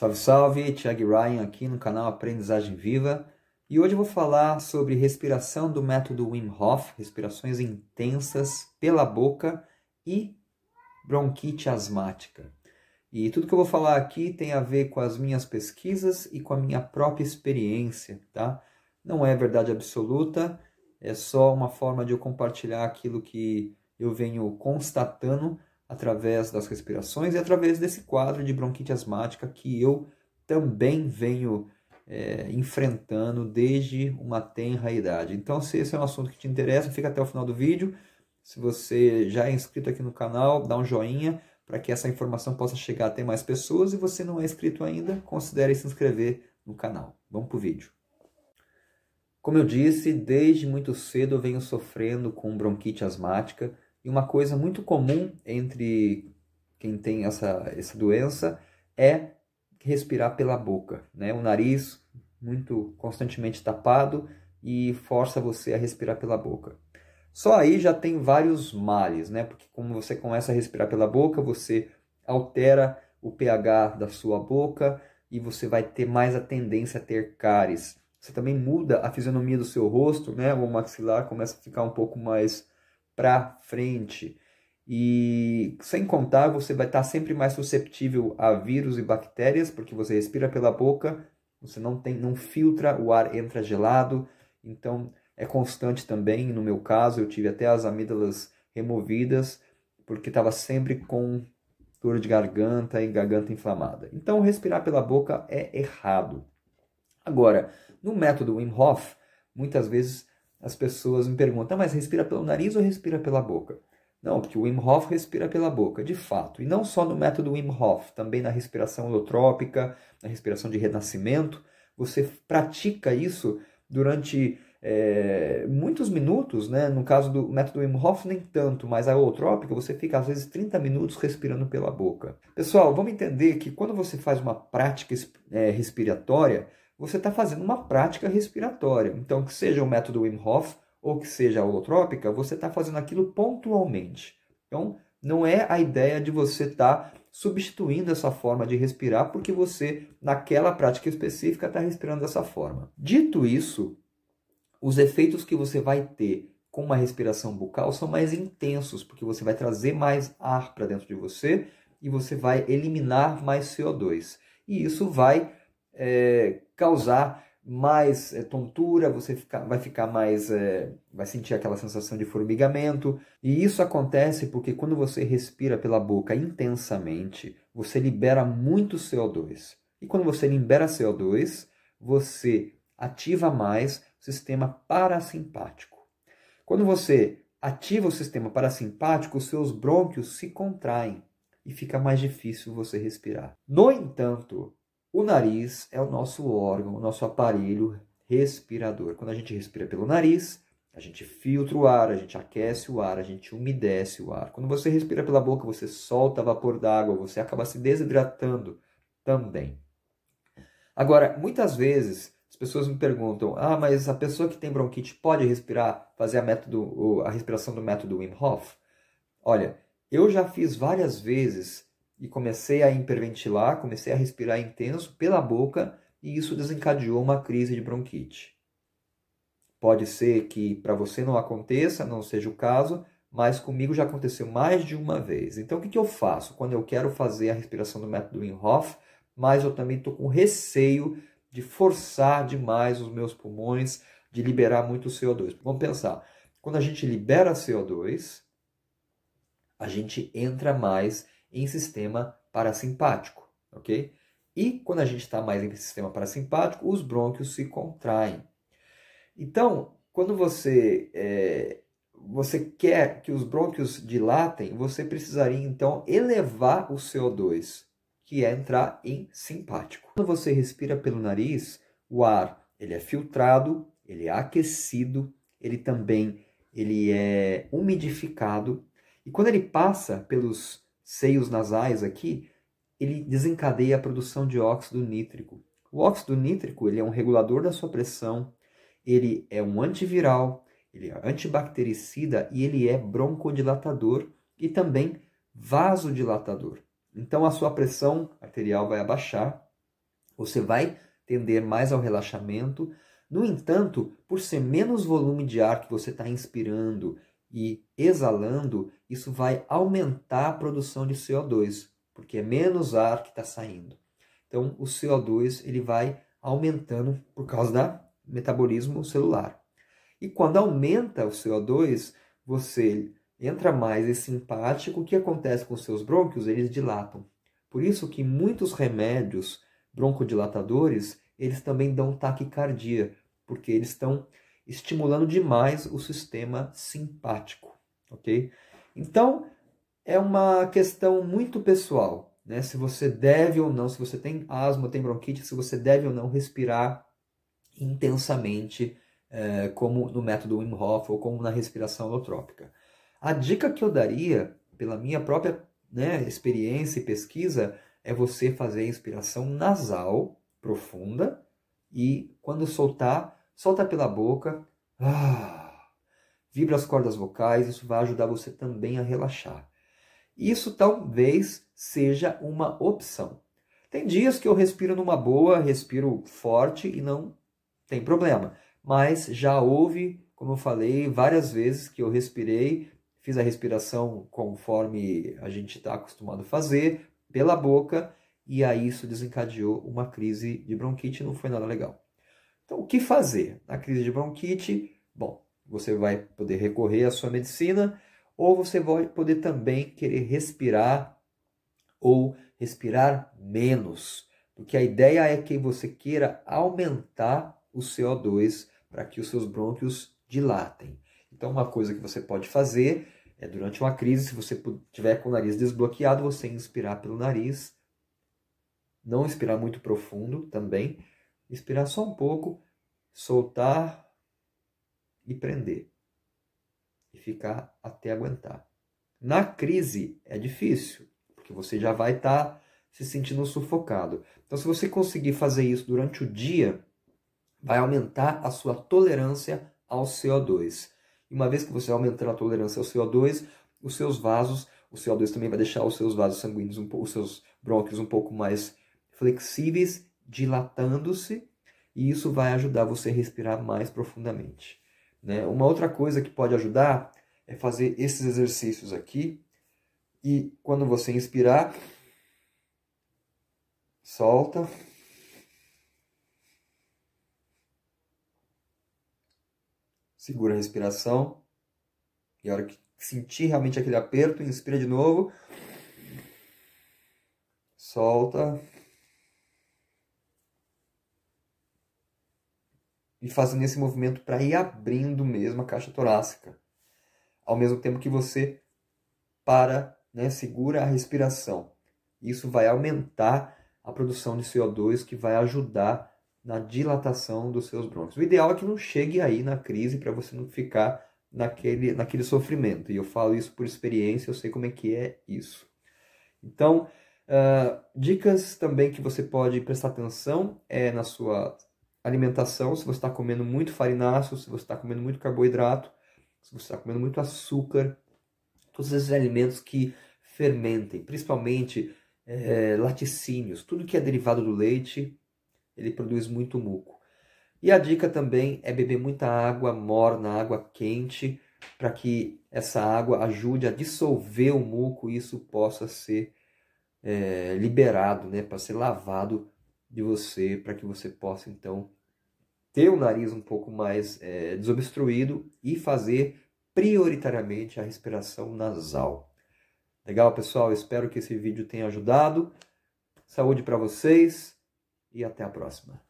Salve, salve! Thiago Ryan aqui no canal Aprendizagem Viva e hoje eu vou falar sobre respiração do método Wim Hof, respirações intensas pela boca e bronquite asmática. E tudo que eu vou falar aqui tem a ver com as minhas pesquisas e com a minha própria experiência, tá? Não é verdade absoluta, é só uma forma de eu compartilhar aquilo que eu venho constatando através das respirações e através desse quadro de bronquite asmática que eu também venho é, enfrentando desde uma tenra idade. Então, se esse é um assunto que te interessa, fica até o final do vídeo. Se você já é inscrito aqui no canal, dá um joinha para que essa informação possa chegar até mais pessoas. E você não é inscrito ainda, considere se inscrever no canal. Vamos para o vídeo. Como eu disse, desde muito cedo eu venho sofrendo com bronquite asmática uma coisa muito comum entre quem tem essa, essa doença é respirar pela boca, né? O nariz muito constantemente tapado e força você a respirar pela boca. Só aí já tem vários males, né? Porque como você começa a respirar pela boca, você altera o pH da sua boca e você vai ter mais a tendência a ter cáries. Você também muda a fisionomia do seu rosto, né? O maxilar começa a ficar um pouco mais para frente. E sem contar, você vai estar tá sempre mais susceptível a vírus e bactérias, porque você respira pela boca, você não tem, não filtra, o ar entra gelado. Então, é constante também, no meu caso, eu tive até as amígdalas removidas, porque estava sempre com dor de garganta e garganta inflamada. Então, respirar pela boca é errado. Agora, no método Wim Hof, muitas vezes as pessoas me perguntam, tá, mas respira pelo nariz ou respira pela boca? Não, porque o Wim Hof respira pela boca, de fato. E não só no método Wim Hof, também na respiração holotrópica, na respiração de renascimento. Você pratica isso durante é, muitos minutos, né? No caso do método Wim Hof, nem tanto, mas a holotrópica, você fica às vezes 30 minutos respirando pela boca. Pessoal, vamos entender que quando você faz uma prática é, respiratória, você está fazendo uma prática respiratória. Então, que seja o método Wim Hof ou que seja a holotrópica, você está fazendo aquilo pontualmente. Então, não é a ideia de você estar tá substituindo essa forma de respirar porque você, naquela prática específica, está respirando dessa forma. Dito isso, os efeitos que você vai ter com uma respiração bucal são mais intensos, porque você vai trazer mais ar para dentro de você e você vai eliminar mais CO2. E isso vai é, causar mais é, tontura, você fica, vai ficar mais. É, vai sentir aquela sensação de formigamento. E isso acontece porque quando você respira pela boca intensamente, você libera muito CO2. E quando você libera CO2, você ativa mais o sistema parasimpático. Quando você ativa o sistema parasimpático, os seus brônquios se contraem e fica mais difícil você respirar. No entanto, o nariz é o nosso órgão, o nosso aparelho respirador. Quando a gente respira pelo nariz, a gente filtra o ar, a gente aquece o ar, a gente umedece o ar. Quando você respira pela boca, você solta vapor d'água, você acaba se desidratando também. Agora, muitas vezes as pessoas me perguntam: "Ah, mas a pessoa que tem bronquite pode respirar, fazer a método a respiração do método Wim Hof?" Olha, eu já fiz várias vezes e comecei a hiperventilar, comecei a respirar intenso pela boca e isso desencadeou uma crise de bronquite. Pode ser que para você não aconteça, não seja o caso, mas comigo já aconteceu mais de uma vez. Então o que, que eu faço quando eu quero fazer a respiração do método Wim Hof, mas eu também estou com receio de forçar demais os meus pulmões, de liberar muito CO2. Vamos pensar, quando a gente libera CO2, a gente entra mais em sistema parasimpático, ok? E quando a gente está mais em sistema parasimpático, os brônquios se contraem. Então, quando você é, você quer que os brônquios dilatem, você precisaria então elevar o CO2, que é entrar em simpático. Quando você respira pelo nariz, o ar ele é filtrado, ele é aquecido, ele também ele é umidificado e quando ele passa pelos seios nasais aqui, ele desencadeia a produção de óxido nítrico. O óxido nítrico ele é um regulador da sua pressão, ele é um antiviral, ele é antibactericida e ele é broncodilatador e também vasodilatador. Então a sua pressão arterial vai abaixar, você vai tender mais ao relaxamento. No entanto, por ser menos volume de ar que você está inspirando e exalando, isso vai aumentar a produção de CO2, porque é menos ar que está saindo. Então, o CO2 ele vai aumentando por causa do metabolismo celular. E quando aumenta o CO2, você entra mais esse é simpático, o que acontece com os seus brônquios? Eles dilatam. Por isso que muitos remédios broncodilatadores, eles também dão taquicardia, porque eles estão estimulando demais o sistema simpático, ok? Então, é uma questão muito pessoal, né? Se você deve ou não, se você tem asma, tem bronquite, se você deve ou não respirar intensamente, é, como no método Wim Hof ou como na respiração holotrópica. A dica que eu daria, pela minha própria né, experiência e pesquisa, é você fazer a inspiração nasal profunda e, quando soltar, solta pela boca, ah, vibra as cordas vocais, isso vai ajudar você também a relaxar. Isso talvez seja uma opção. Tem dias que eu respiro numa boa, respiro forte e não tem problema. Mas já houve, como eu falei, várias vezes que eu respirei, fiz a respiração conforme a gente está acostumado a fazer, pela boca, e aí isso desencadeou uma crise de bronquite, não foi nada legal. Então, o que fazer na crise de bronquite? Bom, você vai poder recorrer à sua medicina ou você vai poder também querer respirar ou respirar menos, porque a ideia é que você queira aumentar o CO2 para que os seus brônquios dilatem. Então, uma coisa que você pode fazer é durante uma crise, se você tiver com o nariz desbloqueado, você inspirar pelo nariz, não inspirar muito profundo também, Expirar só um pouco, soltar e prender. E ficar até aguentar. Na crise é difícil, porque você já vai estar tá se sentindo sufocado. Então, se você conseguir fazer isso durante o dia, vai aumentar a sua tolerância ao CO2. E uma vez que você aumentar a tolerância ao CO2, os seus vasos, o CO2 também vai deixar os seus vasos sanguíneos, um os seus brônquios um pouco mais flexíveis dilatando-se, e isso vai ajudar você a respirar mais profundamente. Né? Uma outra coisa que pode ajudar é fazer esses exercícios aqui, e quando você inspirar, solta. Segura a respiração. E a hora que sentir realmente aquele aperto, inspira de novo. Solta. e fazendo esse movimento para ir abrindo mesmo a caixa torácica. Ao mesmo tempo que você para, né, segura a respiração. Isso vai aumentar a produção de CO2 que vai ajudar na dilatação dos seus brônquios. O ideal é que não chegue aí na crise para você não ficar naquele, naquele sofrimento. E eu falo isso por experiência, eu sei como é que é isso. Então, uh, dicas também que você pode prestar atenção é na sua alimentação, se você está comendo muito farináceo, se você está comendo muito carboidrato, se você está comendo muito açúcar, todos esses alimentos que fermentem, principalmente é, laticínios, tudo que é derivado do leite, ele produz muito muco. E a dica também é beber muita água morna, água quente, para que essa água ajude a dissolver o muco e isso possa ser é, liberado, né, para ser lavado de você, para que você possa então ter o nariz um pouco mais é, desobstruído e fazer prioritariamente a respiração nasal. Legal, pessoal? Espero que esse vídeo tenha ajudado. Saúde para vocês e até a próxima.